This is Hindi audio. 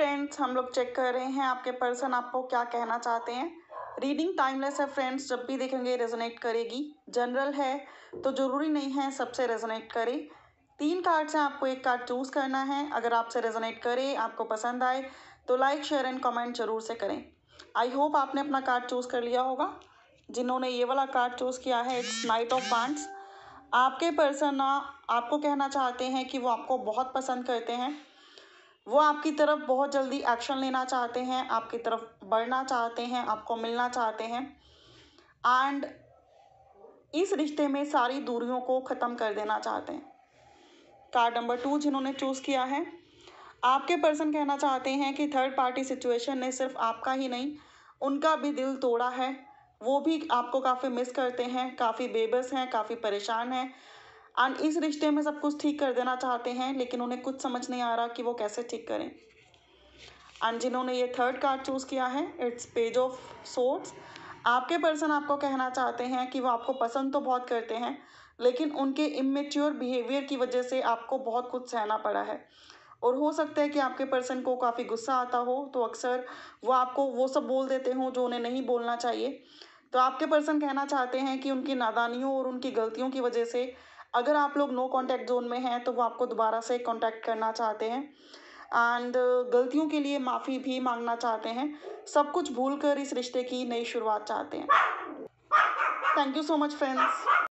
फ्रेंड्स हम लोग चेक कर रहे हैं आपके पर्सन आपको क्या कहना चाहते हैं रीडिंग टाइमलेस है फ्रेंड्स जब भी देखेंगे रेजोनेट करेगी जनरल है तो ज़रूरी नहीं है सबसे रेजोनेट करे तीन कार्ड से आपको एक कार्ड चूज़ करना है अगर आपसे रेजोनेट करे आपको पसंद आए तो लाइक शेयर एंड कमेंट जरूर से करें आई होप आपने अपना कार्ड चूज़ कर लिया होगा जिन्होंने ये वाला कार्ड चूज़ किया है इट्स नाइट ऑफ पांड्स आपके पर्सन आपको कहना चाहते हैं कि वो आपको बहुत पसंद करते हैं वो आपकी तरफ बहुत जल्दी एक्शन लेना चाहते हैं आपकी तरफ बढ़ना चाहते हैं आपको मिलना चाहते हैं एंड इस रिश्ते में सारी दूरियों को ख़त्म कर देना चाहते हैं कार्ड नंबर टू जिन्होंने चूज़ किया है आपके पर्सन कहना चाहते हैं कि थर्ड पार्टी सिचुएशन ने सिर्फ आपका ही नहीं उनका भी दिल तोड़ा है वो भी आपको काफ़ी मिस करते हैं काफ़ी बेबस हैं काफ़ी परेशान हैं एंड इस रिश्ते में सब कुछ ठीक कर देना चाहते हैं लेकिन उन्हें कुछ समझ नहीं आ रहा कि वो कैसे ठीक करें एंड जिन्होंने ये थर्ड कार्ड चूज़ किया है इट्स पेज ऑफ सोर्ट्स आपके पर्सन आपको कहना चाहते हैं कि वो आपको पसंद तो बहुत करते हैं लेकिन उनके इमेच्योर बिहेवियर की वजह से आपको बहुत कुछ सहना पड़ा है और हो सकता है कि आपके पर्सन को काफ़ी गुस्सा आता हो तो अक्सर वो आपको वो सब बोल देते हों जो उन्हें नहीं बोलना चाहिए तो आपके पर्सन कहना चाहते हैं कि उनकी नादानियों और उनकी गलतियों की वजह से अगर आप लोग नो कॉन्टैक्ट जोन में हैं तो वो आपको दोबारा से कॉन्टैक्ट करना चाहते हैं एंड गलतियों के लिए माफ़ी भी मांगना चाहते हैं सब कुछ भूल कर इस रिश्ते की नई शुरुआत चाहते हैं thank you so much friends